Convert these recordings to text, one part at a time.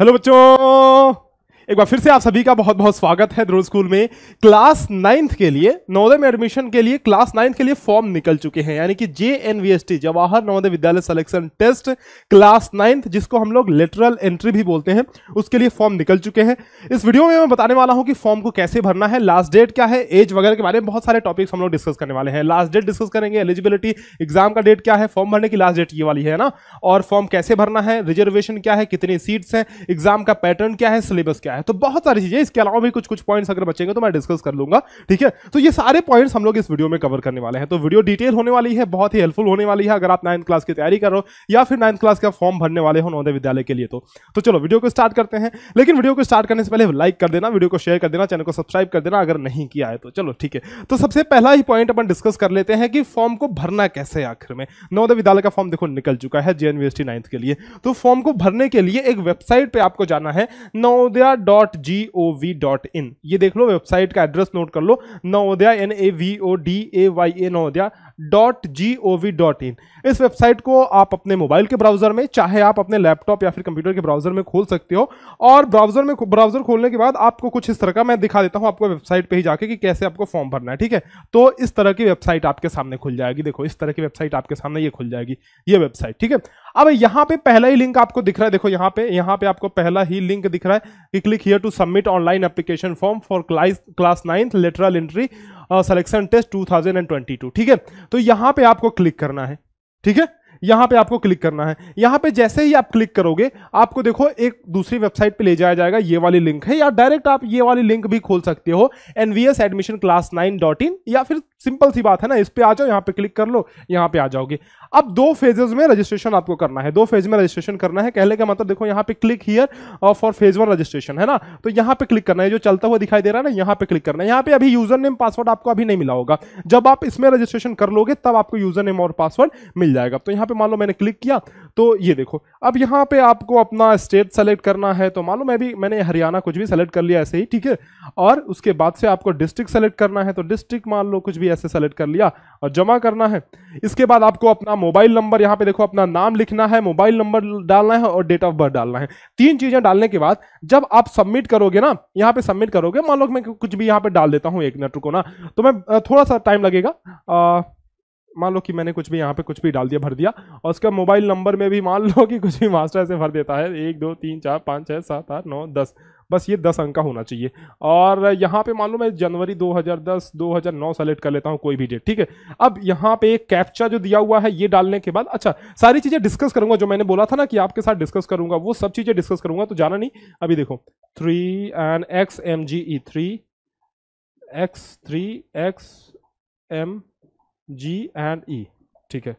hello बच्चों एक बार फिर से आप सभी का बहुत बहुत स्वागत है ध्रुव स्कूल में क्लास नाइन्थ के लिए नवोदय में एडमिशन के लिए क्लास नाइन्थ के लिए फॉर्म निकल चुके हैं यानी कि J N V S T Jawahar Navodaya Vidyalaya selection test class ninth जिसको हम लोग लेटरल एंट्री भी बोलते हैं उसके लिए फॉर्म निकल चुके हैं इस वीडियो में मैं बताने वाला हूँ कि फॉर्म को कैसे भरना है लास्ट डेट क्या है एज वगैरह के बारे में बहुत सारे टॉपिक्स हम लोग डिस्कस करने वाले हैं लास्ट डेट डिस्कस करेंगे एलिजिबिलिटी एग्जाम का डेट क्या है फॉर्म भरने की लास्ट डेट ये वाली है ना और फॉर्म कैसे भरना है रिजर्वेशन क्या है कितनी सीट्स हैं एग्जाम का पैटर्न क्या है सिलेबस क्या है है तो बहुत सारी चीजें इसके अलावा भी कुछ कुछ पॉइंट्स अगर बचेंगे तो मैं डिस्कस कर लूंगा ठीक है तो ये सारे पॉइंट्स हम लोग इस वीडियो में कवर करने वाले हैं तो वीडियो डिटेल होने वाली है बहुत ही हेल्पफुल होने वाली है अगर आप नाइन्थ क्लास की तैयारी करो या फिर नाइन्थ क्लास का फॉर्म भरने वाले हो नवोदय विद्यालय के लिए तो, तो चलो वीडियो को स्टार्ट करते हैं लेकिन वीडियो को स्टार्ट करने से पहले लाइक कर देना वीडियो को शेयर कर देना चैनल को सब्सक्राइब कर देना अगर नहीं किया है तो चलो ठीक है तो सबसे पहला ही पॉइंट अपन डिस्कस कर लेते हैं कि फॉर्म को भरना कैसे है आखिर में नवोदय विद्यालय का फॉर्म देखो निकल चुका है जे एन नाइन्थ के लिए तो फॉर्म को भरने के लिए एक वेबसाइट पर आपको जाना है Navodaya dot G O V dot in ये देख लो वेबसाइट का एड्रेस नोट कर लो Navodaya N A V O D A Y A Navodaya dot G O V dot in इस वेबसाइट को आप अपने मोबाइल के ब्राउजर में चाहे आप अपने लैपटॉप या फिर कंप्यूटर के ब्राउजर में खोल सकते हो और ब्राउजर में ब्राउजर खोलने के बाद आपको कुछ इस तरह का मैं दिखा देता हूं आपको वेबसाइट पर ही जाके कि कैसे आपको फॉर्म भरना है ठीक है तो इस तरह की वेबसाइट आपके सामने खुल जाएगी देखो इस तरह की वेबसाइट आपके सामने ये खुल जाएगी ये वेबसाइट ठीक है अब यहाँ पे पहला ही लिंक आपको दिख रहा है देखो यहाँ पे यहाँ पे आपको पहला ही लिंक दिख रहा है कि click here to submit online application form for class class ninth lateral entry selection test 2022 ठीक है तो यहां पे आपको क्लिक करना है ठीक है यहां पे आपको क्लिक करना है यहां पे जैसे ही आप क्लिक करोगे आपको देखो एक दूसरी वेबसाइट पे ले जाया जाएगा ये वाली लिंक है या डायरेक्ट आप ये वाली लिंक भी खोल सकते हो NVS admission class nine dot in या फिर सिंपल सी बात है ना इस पे आ जाओ यहाँ पे क्लिक कर लो यहां पे आ जाओगे अब दो फेजेस में रजिस्ट्रेशन आपको करना है दो फेज में रजिस्ट्रेशन करना है कहले का मतलब देखो यहाँ पे click here for phase one registration है ना तो यहाँ पे क्लिक करना है जो चलता हुआ दिखाई दे रहा है ना यहाँ पे क्लिक करना है यहाँ पे अभी यूजर नेम पासवर्ड आपको अभी नहीं मिला होगा जब आप इसमें रजिस्ट्रेशन कर लोगे तब आपको यूजर नेम और पासवर्ड मिल जाएगा तो यहाँ पे मान लो मैंने क्लिक किया तो ये देखो अब यहाँ पे आपको अपना स्टेट सेलेक्ट करना है तो मालूम है भी मैंने हरियाणा कुछ भी सेलेक्ट कर लिया ऐसे ही ठीक है और उसके बाद से आपको डिस्ट्रिक्ट सेलेक्ट करना है तो डिस्ट्रिक्ट मान लो कुछ भी ऐसे सेलेक्ट कर लिया और जमा करना है इसके बाद आपको अपना मोबाइल नंबर यहाँ पे देखो अपना नाम लिखना है मोबाइल नंबर डालना है और डेट ऑफ बर्थ डालना है तीन चीजें डालने के बाद जब आप सबमिट करोगे ना यहाँ पे सबमिट करोगे मान लो मैं कुछ भी यहाँ पे डाल देता हूँ एक मिनट रुको ना तो मैं थोड़ा सा टाइम लगेगा मान लो कि मैंने कुछ भी यहाँ पे कुछ भी डाल दिया भर दिया और उसका मोबाइल नंबर में भी मान लो कि कुछ भी मास्टर ऐसे भर देता है एक दो तीन चार पाँच छः सात आठ नौ दस बस ये दस अंक का होना चाहिए और यहाँ पे मान लो मैं जनवरी 2010 2009 सेलेक्ट कर लेता हूँ कोई भी डेट ठीक है अब यहाँ पे एक कैप्चा जो दिया हुआ है ये डालने के बाद अच्छा सारी चीज़ें डिस्कस करूंगा जो मैंने बोला था ना कि आपके साथ डिस्कस करूंगा वो सब चीज़ें डिस्कस करूंगा तो जाना नहीं अभी देखो three and X M G E three X three X M G and E ठीक है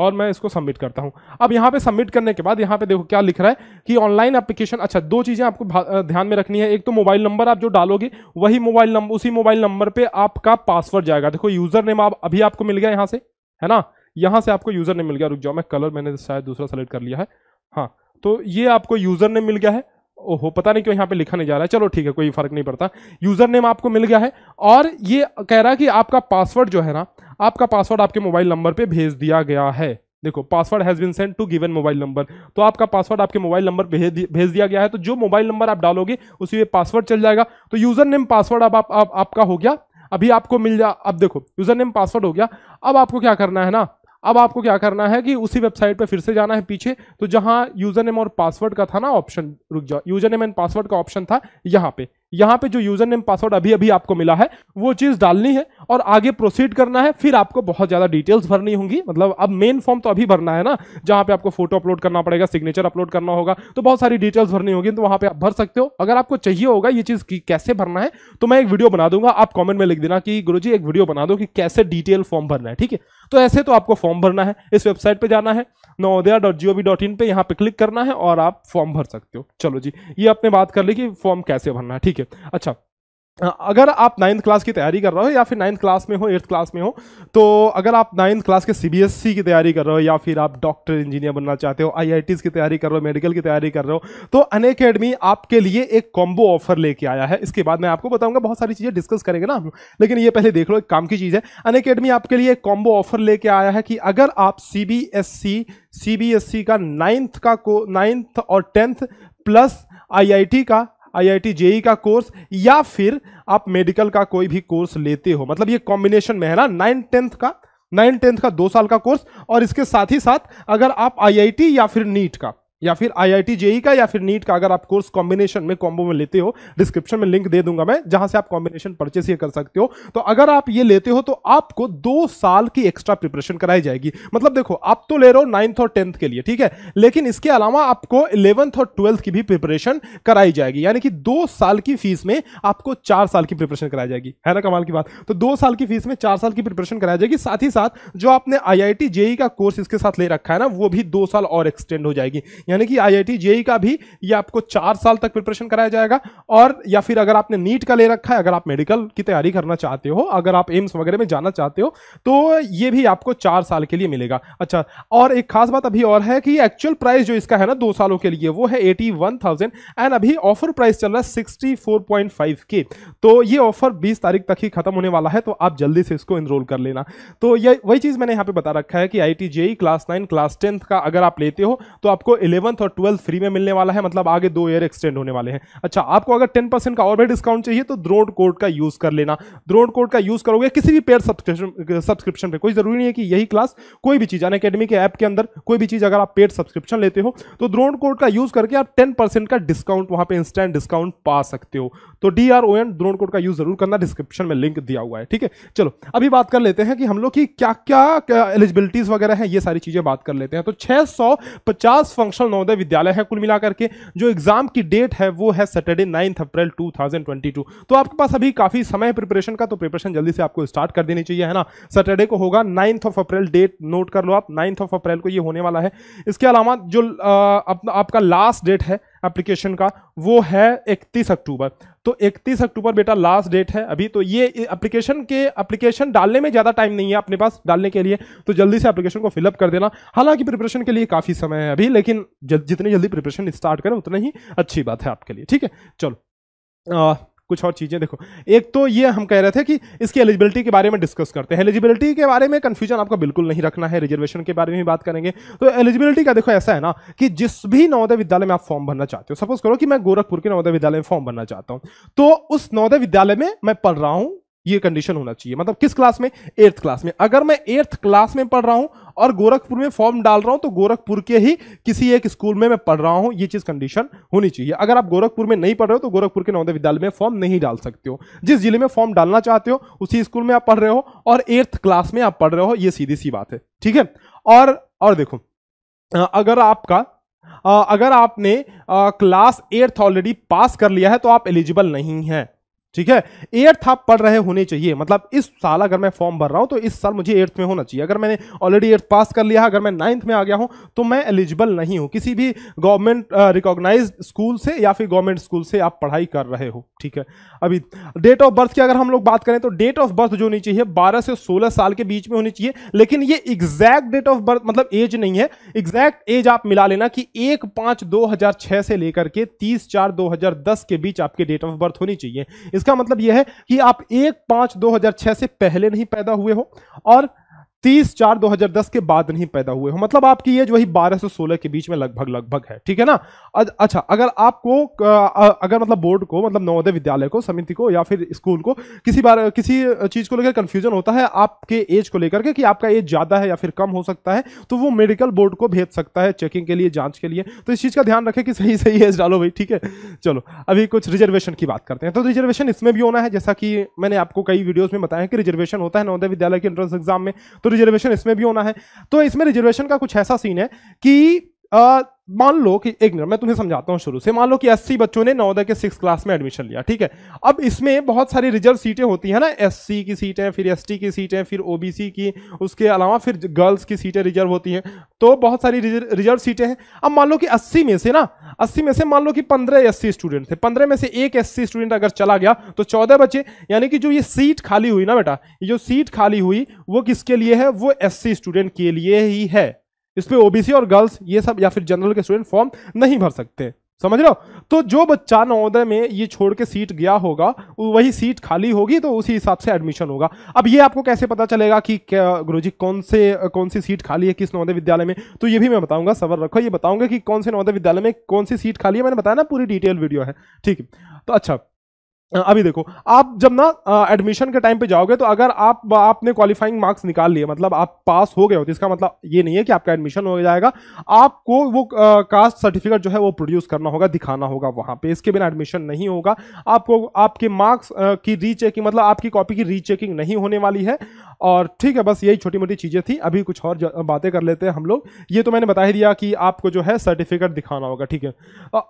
और मैं इसको सबमिट करता हूं अब यहाँ पे सबमिट करने के बाद यहाँ पे देखो क्या लिख रहा है कि ऑनलाइन एप्लीकेशन अच्छा दो चीज़ें आपको ध्यान में रखनी है एक तो मोबाइल नंबर आप जो डालोगे वही मोबाइल नंबर उसी मोबाइल नंबर पे आपका पासवर्ड जाएगा देखो यूजर नेम आप अभी आपको मिल गया यहाँ से है ना यहाँ से आपको यूजर नेम मिल गया रुक जाओ मैं कलर मैंने शायद दूसरा सेलेक्ट कर लिया है हाँ तो ये आपको यूजर नेम मिल गया है ओहो पता नहीं क्यों यहाँ पे लिखा नहीं जा रहा है चलो ठीक है कोई फर्क नहीं पड़ता यूजर नेम आपको मिल गया है और ये कह रहा है कि आपका पासवर्ड जो है ना आपका पासवर्ड आपके मोबाइल नंबर पे भेज दिया गया है देखो password has been sent to given mobile number तो आपका पासवर्ड आपके मोबाइल नंबर भेज दिया गया है तो जो मोबाइल नंबर आप डालोगे उसी में पासवर्ड चल जाएगा तो यूज़र नेम पासवर्ड अब आप, आप, आपका हो गया अभी आपको मिल जा अब देखो यूज़र नेम पासवर्ड हो गया अब आपको क्या करना है ना अब आपको क्या करना है कि उसी वेबसाइट पर फिर से जाना है पीछे तो जहाँ यूज़र नेम और पासवर्ड का था ना ऑप्शन रुक जाओ यूज़र नेम एंड पासवर्ड का ऑप्शन था यहाँ पे यहाँ पे जो यूजर नेम पासवर्ड अभी अभी आपको मिला है वो चीज डालनी है और आगे प्रोसीड करना है फिर आपको बहुत ज्यादा डिटेल्स भरनी होंगी मतलब अब मेन फॉर्म तो अभी भरना है ना जहाँ पे आपको फोटो अपलोड करना पड़ेगा सिग्नेचर अपलोड करना होगा तो बहुत सारी डिटेल्स भरनी होगी तो वहाँ पे आप भर सकते हो अगर आपको चाहिए होगा ये चीज कैसे भरना है तो मैं एक वीडियो बना दूंगा आप कॉमेंट में लिख देना कि गुरु एक वीडियो बना दो कि कैसे डिटेल फॉर्म भरना है ठीक है तो ऐसे तो आपको फॉर्म भरना है इस वेबसाइट पे जाना है Navodaya dot G O V dot in पर यहाँ पे क्लिक करना है और आप फॉर्म भर सकते हो चलो जी ये आपने बात कर ली कि फॉर्म कैसे भरना है ठीक है अच्छा अगर आप नाइन्थ क्लास की तैयारी कर रहे हो या फिर नाइन्थ क्लास में हो एट्थ क्लास में हो तो अगर आप नाइन्थ क्लास के सीबीएसई e की तैयारी कर रहे हो या फिर आप डॉक्टर इंजीनियर बनना चाहते हो आईआईटीज की तैयारी कर रहे हो मेडिकल की तैयारी कर रहे हो तो अनएकेडमी आपके लिए एक कॉम्बो ऑफर लेके आया है इसके बाद मैं आपको बताऊंगा बहुत सारी चीज़ें डिस्कस करेंगे ना लेकिन ये पहले देख लो एक काम की चीज़ है अनएकेडमी आपके लिए एक कॉम्बो ऑफर लेके आया है कि अगर आप सी बी e, e का नाइन्थ का को नाइन्थ और टेंथ प्लस आईआईटी का आईआईटी जेई e का कोर्स या फिर आप मेडिकल का कोई भी कोर्स लेते हो मतलब ये कॉम्बिनेशन में है ना नाइन टेंथ का नाइन टेंथ का दो साल का कोर्स और इसके साथ ही साथ अगर आप आईआईटी या फिर नीट का या फिर टी जेई e का या फिर नीट का अगर आप कोर्स कॉम्बिनेशन में कॉम्बो में लेते हो डिस्क्रिप्शन में लिंक दे दूंगा मैं जहां से आप कॉम्बिनेशन परचेस ये कर सकते हो तो अगर आप ये लेते हो तो आपको दो साल की एक्स्ट्रा प्रिपरेशन कराई जाएगी मतलब देखो आप तो ले रहे हो नाइन्थ और टेंथ के लिए ठीक है लेकिन इसके अलावा आपको इलेवंथ और ट्वेल्थ की भी प्रिपरेशन कराई जाएगी यानी कि दो साल की फीस में आपको चार साल की प्रिपरेशन कराई जाएगी है ना कमाल की बात तो दो साल की फीस में चार साल की प्रिपरेशन कराई जाएगी साथ ही साथ जो आपने आई आई जेई का कोर्स इसके साथ ले रखा है ना वो भी दो साल और एक्सटेंड हो जाएगी यानी कि आई जेई e का भी ये आपको चार साल तक प्रिपरेशन कराया जाएगा और या फिर अगर आपने नीट का ले रखा है अगर आप मेडिकल की तैयारी करना चाहते हो अगर आप एम्स वगैरह में जाना चाहते हो तो ये भी आपको चार साल के लिए मिलेगा अच्छा और एक खास बात अभी और है कि एक्चुअल प्राइस जो इसका है ना दो सालों के लिए वो है एटी वन थाउजेंड एंड अभी ऑफर प्राइस चल रहा है सिक्सटी फोर पॉइंट फाइव के तो ये ऑफर बीस तारीख तक ही खत्म होने वाला है तो आप जल्दी से इसको इनरोल कर लेना तो ये वही चीज़ मैंने यहाँ पे बता रखा है कि I T JEE class nine class tenth का अगर आप लेते हो तो आपको इलेवन इलेवंथ और ट्वेल्थ फ्री में मिलने वाला है मतलब आगे दो ईयर एक्सटेंड होने वाले हैं अच्छा आपको अगर टेन परसेंट का और भी डिस्काउंट चाहिए तो द्रोड कोड का यूज कर लेना द्रोड कोड का यूज करोगे किसी भी पेड सब्सक्रिप्शन पे कोई जरूरी नहीं है कि यही क्लास कोई भी चीज अन अकेडमी के ऐप के अंदर कोई भी चीज अगर आप पेड सब्सक्रिप्शन लेते हो तो द्रोड कोड का यूज करके आप टेन का डिस्काउंट वहां पर इंस्टेंट डिस्काउंट पा सकते हो तो डी आर ओ एन द्रोड कोड का यूज जरूर करना डिस्क्रिप्शन में लिंक दिया हुआ है ठीक है चलो अभी बात कर लेते हैं कि हम लोग की क्या क्या एलिजिबिलिटीज वगैरह है ये सारी चीजें बात कर लेते हैं तो छह फंक्शन नवोदय विद्यालय है कुल मिलाकर के जो एग्जाम की डेट है वो है सैटरडे नाइन्थ अप्रैल 2022 तो आपके पास अभी काफ़ी समय प्रिपरेशन का तो प्रिपरेशन जल्दी से आपको स्टार्ट कर देनी चाहिए है ना सैटरडे को होगा ninth of April date note कर लो आप नाइन्थ ऑफ अप्रैल को ये होने वाला है इसके अलावा जो आ, आप, आपका लास्ट डेट है एप्लीकेशन का वो है 31 अक्टूबर तो 31 अक्टूबर बेटा लास्ट डेट है अभी तो ये एप्लीकेशन के एप्लीकेशन डालने में ज़्यादा टाइम नहीं है अपने पास डालने के लिए तो जल्दी से एप्लीकेशन को फिलअप कर देना हालांकि प्रिपरेशन के लिए काफ़ी समय है अभी लेकिन जितनी जल्दी प्रिपरेशन स्टार्ट करें उतना ही अच्छी बात है आपके लिए ठीक है चलो कुछ और चीज़ें देखो एक तो ये हम कह रहे थे कि इसकी एलिजिबिलिटी के बारे में डिस्कस करते हैं एलिजिबिलिटी के बारे में कंफ्यूजन आपको बिल्कुल नहीं रखना है रिजर्वेशन के बारे में भी बात करेंगे तो एलिजिबिलिटी का देखो ऐसा है ना कि जिस भी नवोदय विद्यालय में आप फॉर्म भरना चाहते हो सपोज करो कि मैं गोरखपुर के नवोदय विद्यालय में फॉर्म भरना चाहता हूं तो उस नवोदय विद्यालय में मैं पढ़ रहा हूं ये कंडीशन होना चाहिए मतलब किस क्लास में एट्थ क्लास में अगर मैं एट्थ क्लास में पढ़ रहा हूं और गोरखपुर में फॉर्म डाल रहा हूं तो गोरखपुर के ही किसी एक स्कूल में मैं पढ़ रहा हूं ये चीज कंडीशन होनी चाहिए अगर आप गोरखपुर में नहीं पढ़ रहे हो तो गोरखपुर के नवोदय विद्यालय में फॉर्म नहीं डाल सकते हो जिस जिले में फॉर्म डालना चाहते हो उसी स्कूल में आप पढ़ रहे हो और एट्थ क्लास में आप पढ़ रहे हो ये सीधी सी बात है ठीक है और और देखो अगर आपका अगर आपने क्लास एट्थ ऑलरेडी पास कर लिया है तो आप एलिजिबल नहीं है ठीक है एट्थ आप पढ़ रहे होने चाहिए मतलब इस साल अगर मैं फॉर्म भर रहा हूं तो इस साल मुझे एट्थ में होना चाहिए अगर मैंने ऑलरेडी एट्थ पास कर लिया अगर मैं नाइन्थ में आ गया हूं तो मैं एलिजिबल नहीं हूं किसी भी गवर्नमेंट रिकॉग्नाइज स्कूल से या फिर गवर्नमेंट स्कूल से आप पढ़ाई कर रहे हो ठीक है अभी डेट ऑफ बर्थ की अगर हम लोग बात करें तो डेट ऑफ बर्थ जो होनी चाहिए बारह से सोलह साल के बीच में होनी चाहिए लेकिन ये एग्जैक्ट डेट ऑफ बर्थ मतलब एज नहीं है एग्जैक्ट एज आप मिला लेना कि एक पांच दो हजार छह से लेकर के तीस चार दो हजार दस के बीच आपकी डेट ऑफ बर्थ होनी चाहिए इसका मतलब यह है कि आप एक पांच दो हजार छह से पहले नहीं पैदा हुए हो और तीस चार 2010 के बाद नहीं पैदा हुए हो मतलब आपकी एज वही 12 से 16 के बीच में लगभग लगभग है ठीक है ना अच्छा अगर आपको अगर मतलब बोर्ड को मतलब नवोदय विद्यालय को समिति को या फिर स्कूल को किसी बार किसी चीज को लेकर कंफ्यूजन होता है आपके एज को लेकर के कि आपका एज ज्यादा है या फिर कम हो सकता है तो वो मेडिकल बोर्ड को भेज सकता है चेकिंग के लिए जांच के लिए तो इस चीज का ध्यान रखें कि सही सही एज डालो भाई ठीक है चलो अभी कुछ रिजर्वेशन की बात करते हैं तो रिजर्वेशन इसमें भी होना है जैसा कि मैंने आपको कई वीडियोज में बताया कि रिजर्वेशन होता है नवोदय विद्यालय के एंट्रेंस एग्जाम में तो रिजर्वेशन तो इसमें भी होना है तो इसमें रिजर्वेशन का कुछ ऐसा सीन है कि मान लो कि एक मिनट मैं तुम्हें समझाता हूँ शुरू से मान लो कि 80 बच्चों ने नवोदय के सिक्स क्लास में एडमिशन लिया ठीक है अब इसमें बहुत सारी रिजर्व सीटें होती हैं ना एस की सीटें फिर एस की सीटें फिर ओ की उसके अलावा फिर गर्ल्स की सीटें रिजर्व होती हैं तो बहुत सारी रिजर्व सीटें हैं अब मान लो कि अस्सी में से ना अस्सी में से मान लो कि पंद्रह एस स्टूडेंट थे पंद्रह में से एक एस स्टूडेंट अगर चला गया तो चौदह बच्चे यानी कि जो ये सीट खाली हुई ना बेटा ये जो सीट खाली हुई वो किसके लिए है वो एस स्टूडेंट के लिए ही है इस पर ओबीसी और गर्ल्स ये सब या फिर जनरल के स्टूडेंट फॉर्म नहीं भर सकते समझ लो तो जो बच्चा नवोदय में ये छोड़ के सीट गया होगा वही सीट खाली होगी तो उसी हिसाब से एडमिशन होगा अब ये आपको कैसे पता चलेगा कि गुरुजी कौन से कौन सी सीट खाली है किस नवोदय विद्यालय में तो ये भी मैं बताऊंगा सवर रखो ये बताऊंगा कि कौन से नवोदय विद्यालय में कौन सी सीट खाली है मैंने बताया ना पूरी डिटेल वीडियो है ठीक है तो अच्छा अभी देखो आप जब ना एडमिशन के टाइम पे जाओगे तो अगर आप आपने क्वालिफाइंग मार्क्स निकाल लिए मतलब आप पास हो गए हो तो इसका मतलब ये नहीं है कि आपका एडमिशन हो जाएगा आपको वो कास्ट सर्टिफिकेट जो है वो प्रोड्यूस करना होगा दिखाना होगा वहाँ पे इसके बिना एडमिशन नहीं होगा आपको आपके मार्क्स की रीचेकिंग मतलब आपकी कॉपी की रीचेकिंग नहीं होने वाली है और ठीक है बस यही छोटी मोटी चीज़ें थी अभी कुछ और बातें कर लेते हैं हम लोग ये तो मैंने बता ही दिया कि आपको जो है सर्टिफिकेट दिखाना होगा ठीक है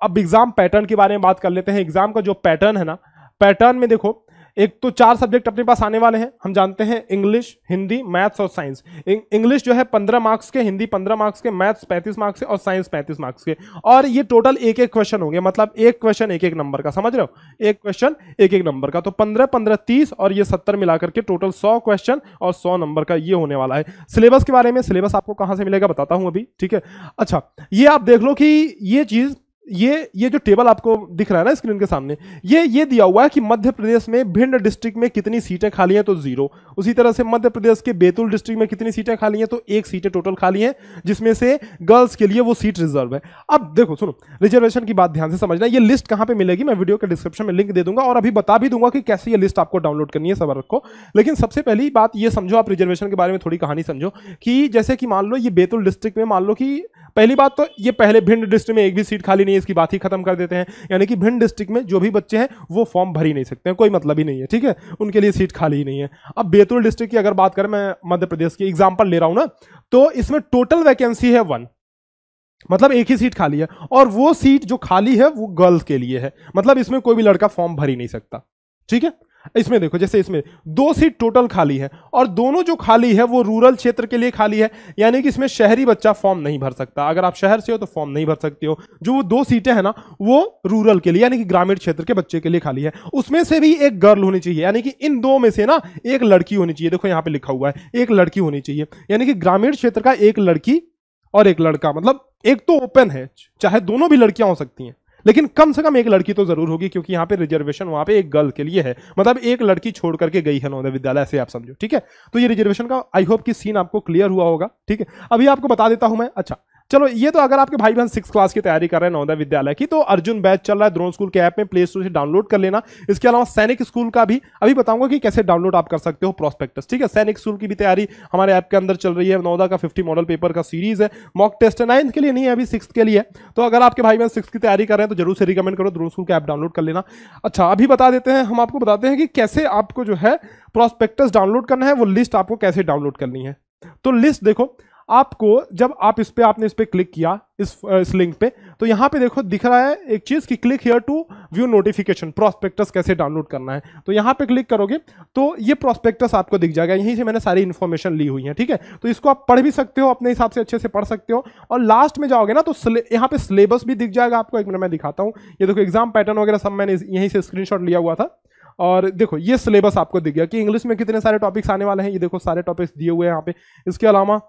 अब एग्ज़ाम पैटर्न के बारे में बात कर लेते हैं एग्ज़ाम का जो पैटर्न है ना पैटर्न में देखो एक तो चार सब्जेक्ट अपने पास आने वाले हैं हम जानते हैं इंग्लिश हिंदी मैथ्स और साइंस इंग्लिश जो है पंद्रह मार्क्स के हिंदी पंद्रह मार्क्स के मैथ्स पैंतीस मार्क्स के और साइंस पैंतीस मार्क्स के और ये टोटल एक एक क्वेश्चन होंगे मतलब एक क्वेश्चन एक एक नंबर का समझ रहे हो एक क्वेश्चन एक एक नंबर का तो पंद्रह पंद्रह तीस और ये सत्तर मिलाकर के टोटल सौ क्वेश्चन और सौ नंबर का ये होने वाला है सिलेबस के बारे में सिलेबस आपको कहाँ से मिलेगा बताता हूँ अभी ठीक है अच्छा ये आप देख लो कि ये चीज़ ये ये जो टेबल आपको दिख रहा है ना स्क्रीन के सामने ये ये दिया हुआ है कि मध्य प्रदेश में भिंड डिस्ट्रिक्ट में कितनी सीटें खाली हैं तो जीरो उसी तरह से मध्य प्रदेश के बैतूल डिस्ट्रिक्ट में कितनी सीटें खाली हैं तो एक सीटें टोटल खाली हैं जिसमें से गर्ल्स के लिए वो सीट रिजर्व है अब देखो सुनो रिजर्वेशन की बात ध्यान से समझना ये लिस्ट कहाँ पर मिलेगी मैं वीडियो के डिस्क्रिप्शन में लिंक दे दूंगा और अभी बता भी दूंगा कि कैसे ये लिस्ट आपको डाउनलोड करनी है सबर रखो लेकिन सबसे पहली बात ये समझो आप रिजर्वेशन के बारे में थोड़ी कहानी समझो कि जैसे कि मान लो ये बैतूल डिस्ट्रिक्ट में मान लो कि पहली बात तो ये पहले भिंड डिस्ट्रिक्ट में एक भी सीट खाली नहीं है इसकी बात ही खत्म कर देते हैं यानी कि भिंड डिस्ट्रिक्ट में जो भी बच्चे हैं वो फॉर्म भर ही नहीं सकते हैं कोई मतलब ही नहीं है ठीक है उनके लिए सीट खाली ही नहीं है अब बैतूल डिस्ट्रिक्ट की अगर बात करें मैं मध्य प्रदेश की एग्जाम्पल ले रहा हूँ ना तो इसमें टोटल वैकेंसी है वन मतलब एक ही सीट खाली है और वो सीट जो खाली है वो गर्ल्स के लिए है मतलब इसमें कोई भी लड़का फॉर्म भर ही नहीं सकता ठीक है इसमें देखो जैसे इसमें दो सीट टोटल खाली है और दोनों जो खाली है वो रूरल क्षेत्र के लिए खाली है यानी कि इसमें शहरी बच्चा फॉर्म नहीं भर सकता अगर आप शहर से हो तो फॉर्म नहीं भर सकते हो जो वो दो सीटें हैं ना वो रूरल के लिए यानी कि ग्रामीण क्षेत्र के बच्चे के लिए खाली है उसमें से भी एक गर्ल होनी चाहिए यानी कि इन दो में से ना एक लड़की होनी चाहिए देखो यहाँ पे लिखा हुआ है एक लड़की होनी चाहिए यानी कि ग्रामीण क्षेत्र का एक लड़की और एक लड़का मतलब एक तो ओपन है चाहे दोनों भी लड़कियां हो सकती हैं लेकिन कम से कम एक लड़की तो जरूर होगी क्योंकि यहाँ पे रिजर्वेशन वहाँ पे एक गर्ल के लिए है मतलब एक लड़की छोड़ करके गई है नवोदय विद्यालय से आप समझो ठीक है तो ये रिजर्वेशन का आई होप कि सीन आपको क्लियर हुआ होगा ठीक है अभी आपको बता देता हूं मैं अच्छा चलो ये तो अगर आपके भाई बहन सिक्स क्लास की तैयारी कर रहे हैं नवोदय विद्यालय की तो अर्जुन बैच चल रहा है द्रोण स्कूल के ऐप में प्ले स्टोर से डाउनलोड कर लेना इसके अलावा सैनिक स्कूल का भी अभी बताऊंगा कि कैसे डाउनलोड आप कर सकते हो प्रोस्पेक्टस ठीक है सैनिक स्कूल की भी तैयारी हमारे ऐप के अंदर चल रही है नौदा का फिफ्टी मॉडल पेपर का सीरीज है मॉक टेस्ट है नाइन्थ के लिए नहीं है अभी सिक्स के लिए तो अगर आपके भाई बहन सिक्स की तैयारी कर रहे हैं तो जरूर से रिकमेंड करो द्रोण स्कूल का ऐप डाउनलोड कर लेना अच्छा अभी बता देते हैं हम आपको बताते हैं कि कैसे आपको जो है प्रोस्पेक्टस डाउनलोड करना है वो लिस्ट आपको कैसे डाउनलोड करनी है तो लिस्ट देखो आपको जब आप इस पर आपने इस पर क्लिक किया इस इस लिंक पे तो यहाँ पे देखो दिख रहा है एक चीज़ कि click here to view notification prospectus कैसे डाउनलोड करना है तो यहाँ पे क्लिक करोगे तो ये प्रॉस्पेक्टस आपको दिख जाएगा यहीं से मैंने सारी इन्फॉर्मेशन ली हुई है ठीक है तो इसको आप पढ़ भी सकते हो अपने हिसाब से अच्छे से पढ़ सकते हो और लास्ट में जाओगे ना तो यहाँ पे सिलेबस भी दिख जाएगा आपको एक मिनट मैं दिखाता हूँ ये देखो एग्जाम पैटर्न वगैरह सब मैंने यहीं से स्क्रीन लिया हुआ था और देखो ये सिलेबस आपको दिख गया कि इंग्लिश में कितने सारे टॉपिक्स आने वाले हैं ये देखो सारे टॉपिक्स दिए हुए हैं यहाँ पे इसके अलावा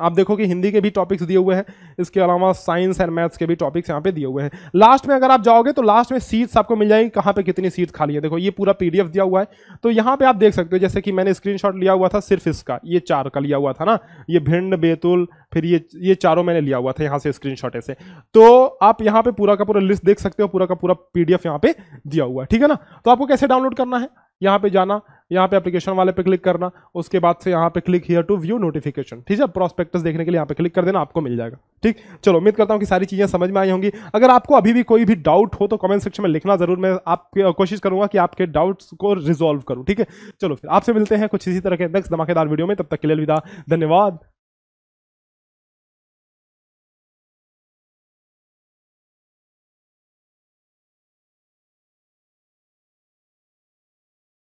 आप देखो कि हिंदी के भी टॉपिक्स दिए हुए हैं इसके अलावा साइंस एंड मैथ्स के भी टॉपिक्स यहाँ पे दिए हुए हैं लास्ट में अगर आप जाओगे तो लास्ट में सीट्स आपको मिल जाएंगी कहाँ पे कितनी सीट खाली है देखो ये पूरा पीडीएफ दिया हुआ है तो यहाँ पे आप देख सकते हो जैसे कि मैंने स्क्रीनशॉट लिया हुआ था सिर्फ इसका ये चार का लिया हुआ था ना ये भिंड बेतुल फिर ये ये चारों मैंने लिया हुआ था यहाँ से स्क्रीन शॉट ऐसे तो आप यहाँ पे पूरा का पूरा लिस्ट देख सकते हो पूरा का पूरा पी डी यहाँ पे दिया हुआ है ठीक है ना तो आपको कैसे डाउनलोड करना है यहाँ पे जाना यहाँ पे एप्लीकेशन वाले पे क्लिक करना उसके बाद से यहाँ पे click here to view notification ठीक है प्रोस्पेक्टस देखने के लिए यहाँ पे क्लिक कर देना आपको मिल जाएगा ठीक चलो उम्मीद करता हूँ कि सारी चीज़ें समझ में आई होंगी अगर आपको अभी भी कोई भी डाउट हो तो कमेंट सेक्शन में लिखना जरूर मैं आपकी कोशिश करूँगा कि आपके डाउट्स को रिजोल्व करूँ ठीक है चलो फिर आपसे मिलते हैं कुछ इसी तरह के नेक्स्ट धमाकेदार वीडियो में तब तक के लिए अलविदा धन्यवाद